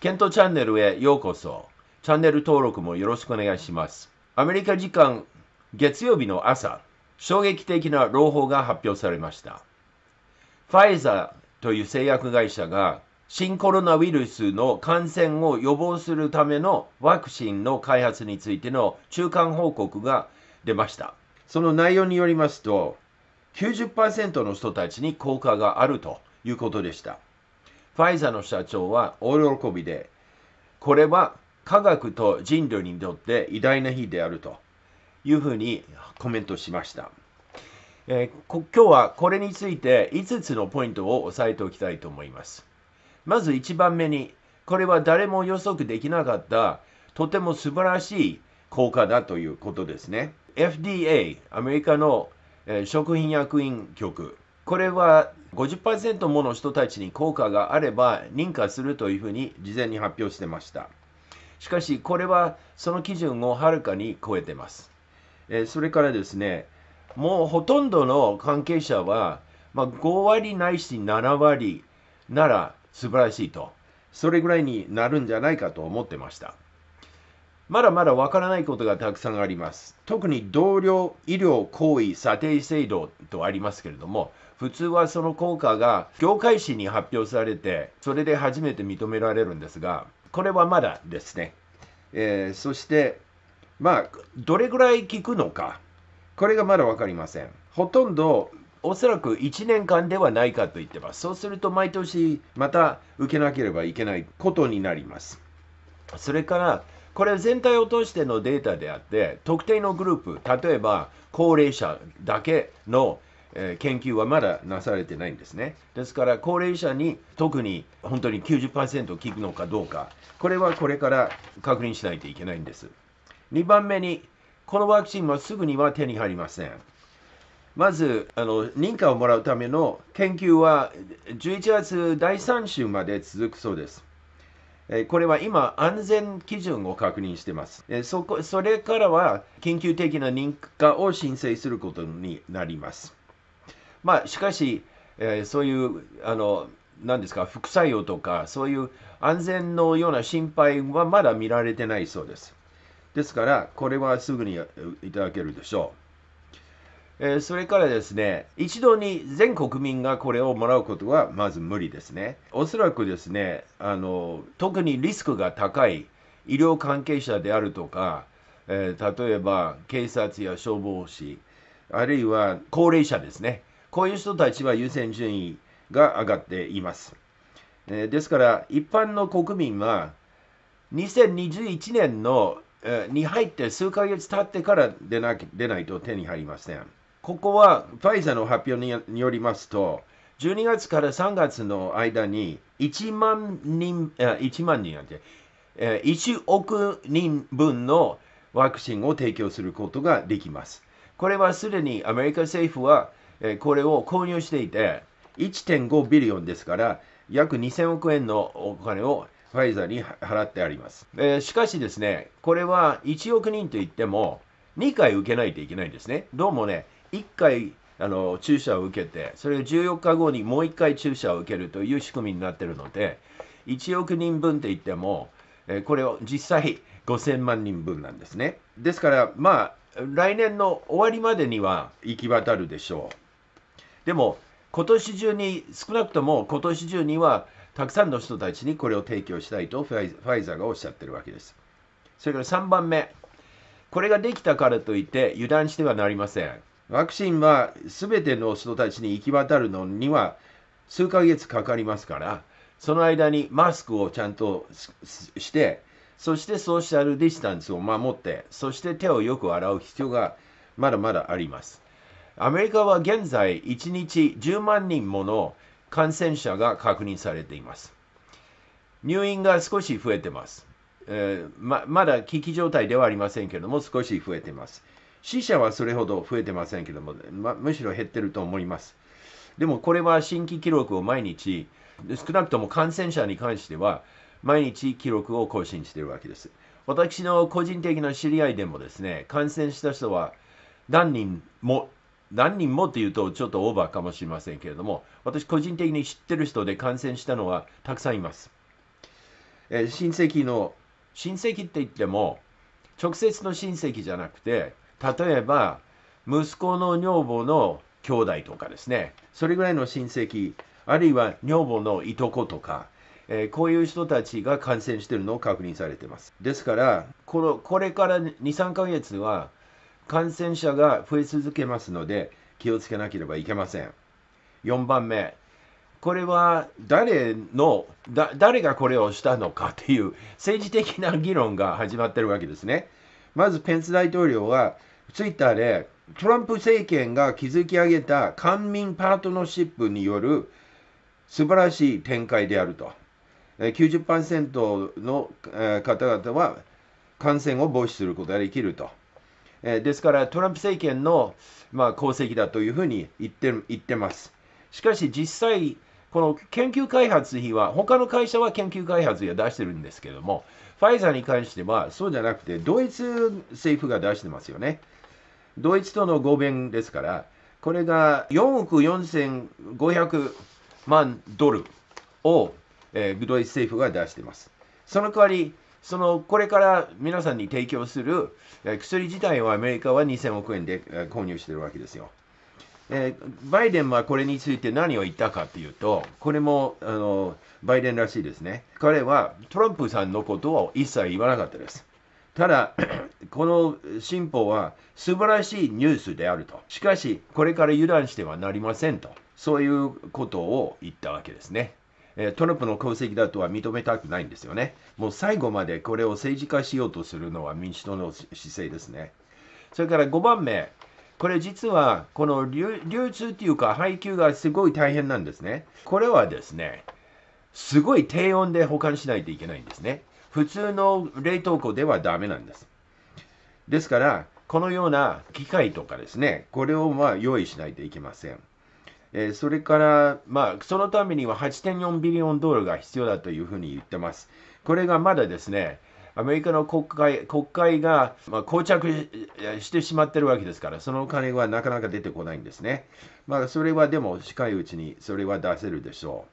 ケントチャンネルへようこそ。チャンネル登録もよろしくお願いします。アメリカ時間月曜日の朝、衝撃的な朗報が発表されました。ファイザーという製薬会社が新コロナウイルスの感染を予防するためのワクチンの開発についての中間報告が出ました。その内容によりますと、90%の人たちに効果があるということでした。ファイザーの社長は大喜びで、これは科学と人類にとって偉大な日であるというふうにコメントしました。えー、今日はこれについて5つのポイントを押さえておきたいと思います。まず1番目に、これは誰も予測できなかった、とても素晴らしい効果だということですね。FDA、アメリカのえ食品役員局これは50%もの人たちに効果があれば認可するというふうに事前に発表してましたしかしこれはその基準をはるかに超えてますえそれからですねもうほとんどの関係者は、まあ、5割ないし7割なら素晴らしいとそれぐらいになるんじゃないかと思ってましたまだまだわからないことがたくさんあります。特に同僚、医療、行為、査定制度とありますけれども、普通はその効果が業界誌に発表されて、それで初めて認められるんですが、これはまだですね。えー、そして、まあ、どれぐらい効くのか、これがまだ分かりません。ほとんど、おそらく1年間ではないかと言ってます。そうすると、毎年また受けなければいけないことになります。それから、これ全体を通してのデータであって特定のグループ例えば高齢者だけの研究はまだなされてないんですね。ですから高齢者に特に本当に90%効くのかどうかこれはこれから確認しないといけないんです。2番目にこのワクチンはすぐには手に入りません。まずあの認可をもらうための研究は11月第3週まで続くそうです。これは今、安全基準を確認しています。そこそれからは、緊急的な認可を申請することになります。まあ、しかし、えそういう、あの、何ですか、副作用とか、そういう安全のような心配はまだ見られてないそうです。ですから、これはすぐにいただけるでしょう。えそれからですね、一度に全国民がこれをもらうことはまず無理ですね。おそらくですね、あの特にリスクが高い医療関係者であるとか、えー、例えば警察や消防士、あるいは高齢者ですね、こういう人たちは優先順位が上がっています。えー、ですから、一般の国民は、2021年の、えー、に入って数ヶ月経ってから出な出ないと手に入りません。ここはファイザーの発表によりますと、12月から3月の間に1万人、1万人なんて、1億人分のワクチンを提供することができます。これはすでにアメリカ政府はこれを購入していて、1.5ビリオンですから、約2000億円のお金をファイザーに払ってあります。しかしですね、これは1億人といっても、2回受けないといけないんですね。どうもね、1回あの注射を受けて、それを14日後にもう1回注射を受けるという仕組みになってるので、1億人分って言っても、えこれを実際5000万人分なんですね。ですから、まあ、来年の終わりまでには行き渡るでしょう。でも、今年中に、少なくとも今年中には、たくさんの人たちにこれを提供したいとファイザーがおっしゃってるわけです。それから3番目。これができたからといって油断してはなりません。ワクチンは全ての人たちに行き渡るのには数ヶ月かかりますから、その間にマスクをちゃんとして、そしてソーシャルディスタンスを守って、そして手をよく洗う必要がまだまだあります。アメリカは現在1日10万人もの感染者が確認されています。入院が少し増えてます。えー、ままだ危機状態ではありませんけれども、少し増えています。死者はそれほど増えてませんけども、ま、むしろ減ってると思います。でもこれは新規記録を毎日、少なくとも感染者に関しては、毎日記録を更新しているわけです。私の個人的な知り合いでもですね、感染した人は何人も、何人もっていうとちょっとオーバーかもしれませんけれども、私個人的に知ってる人で感染したのはたくさんいます。え親戚の親戚って言っても直接の親戚じゃなくて例えば息子の女房の兄弟とかですねそれぐらいの親戚あるいは女房のいとことか、えー、こういう人たちが感染しているのを確認されていますですからこのこれから23ヶ月は感染者が増え続けますので気をつけなければいけません4番目これは誰のだ誰がこれをしたのかという政治的な議論が始まってるわけですね。まずペンス大統領はツイッターでトランプ政権が築き上げた官民パートナーシップによる素晴らしい展開であると。90%の方々は感染を防止することができると。ですからトランプ政権の、ま功績だというふうに言って言ってます。しかし実際この研究開発費は、他の会社は研究開発費を出してるんですけども、ファイザーに関してはそうじゃなくて、ドイツ政府が出してますよね。ドイツとの合弁ですから、これが4億4500万ドルを、えー、ドイツ政府が出してます。その代わり、そのこれから皆さんに提供する薬自体をアメリカは2000億円で購入してるわけですよ。えー、バイデンはこれについて何を言ったかというと、これもあのバイデンらしいですね、彼はトランプさんのことを一切言わなかったです。ただ、この進歩は素晴らしいニュースであると、しかし、これから油断してはなりませんと、そういうことを言ったわけですね。えトランプの功績だとは認めたくないんですよね。もう最後までこれを政治化しようとするのは民主党の姿勢ですね。それから5番目、これ実はこの流通っていうか配給がすごい大変なんですね。これはですね、すごい低温で保管しないといけないんですね。普通の冷凍庫ではダメなんです。ですから、このような機械とかですね、これをま用意しないといけません。えー、それから、まあ、そのためには8.4ビリオンドルが必要だというふうに言ってます。これがまだですね、アメリカの国会国会が、まあ、膠着してしまってるわけですから、そのお金はなかなか出てこないんですね。まあ、それはでも近いうちにそれは出せるでしょ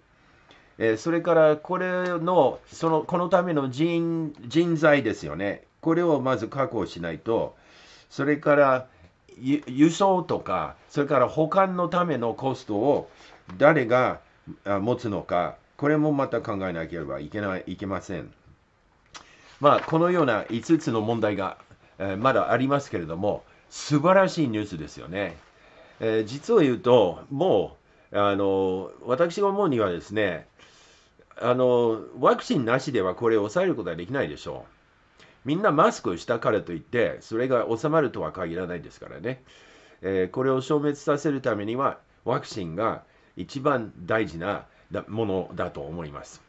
う。えー、それから、これの、その、このための人人材ですよね。これをまず確保しないと、それから輸送とか、それから保管のためのコストを誰が持つのか、これもまた考えなければいけないいけません。まあ、このような5つの問題が、えー、まだありますけれども、素晴らしいニュースですよね。えー、実を言うと、もう、あの私が思うにはですねあの、ワクチンなしではこれを抑えることはできないでしょう。みんなマスクをしたからといって、それが収まるとは限らないですからね。えー、これを消滅させるためには、ワクチンが一番大事なものだと思います。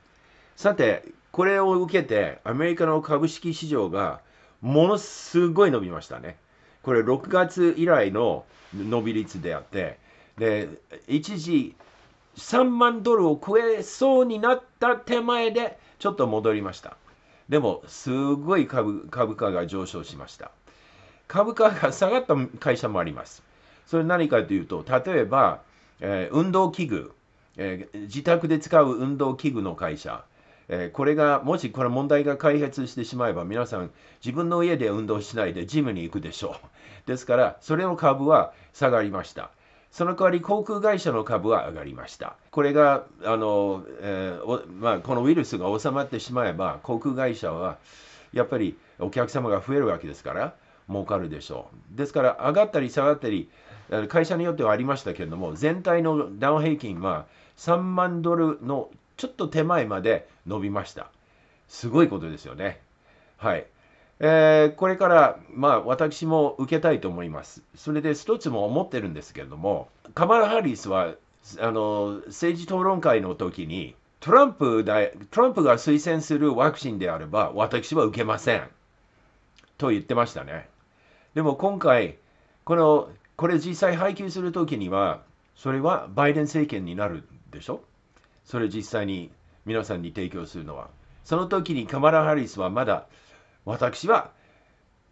さて、これを受けて、アメリカの株式市場がものすごい伸びましたね。これ、6月以来の伸び率であって、で一時、3万ドルを超えそうになった手前で、ちょっと戻りました。でも、すごい株株価が上昇しました。株価が下がった会社もあります。それ何かというと、例えば、えー、運動器具、えー、自宅で使う運動器具の会社、えこれがもしこの問題が解決してしまえば皆さん自分の家で運動しないでジムに行くでしょう。ですからそれの株は下がりました。その代わり航空会社の株は上がりました。これがあの、えー、まあ、このウイルスが収まってしまえば航空会社はやっぱりお客様が増えるわけですから儲かるでしょう。ですから上がったり下がったり会社によってはありましたけれども全体のダウン平均は3万ドルのちょっと手前まで伸びました。すごいことですよね。はい。えー、これから、まあ、私も受けたいと思います。それで一つも思ってるんですけれども、カマラ・ハリスはあの政治討論会の時にトランプだ、トランプが推薦するワクチンであれば、私は受けません。と言ってましたね。でも今回、この、これ実際配給する時には、それはバイデン政権になるでしょそれ実際に皆さんに提供するのは。その時にカマラ・ハリスはまだ、私は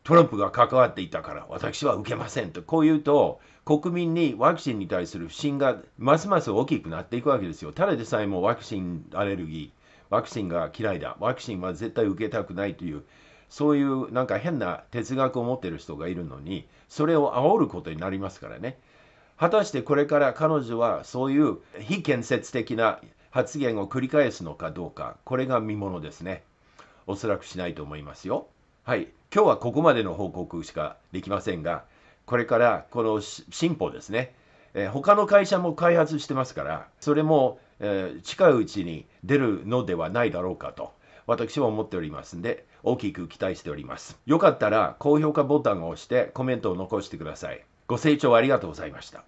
トランプが関わっていたから私は受けませんとこう言うと国民にワクチンに対する不信がますます大きくなっていくわけですよ。ただでさえもワクチンアレルギー、ワクチンが嫌いだ、ワクチンは絶対受けたくないという、そういうなんか変な哲学を持ってる人がいるのに、それを煽ることになりますからね。果たしてこれから彼女はそういう非建設的な発言を繰り返すのかどうか、これが見ものですね。おそらくしないと思いますよ。はい、今日はここまでの報告しかできませんが、これからこの進歩ですね、えー、他の会社も開発してますから、それも、えー、近いうちに出るのではないだろうかと、私は思っておりますんで、大きく期待しております。よかったら高評価ボタンを押してコメントを残してください。ご清聴ありがとうございました。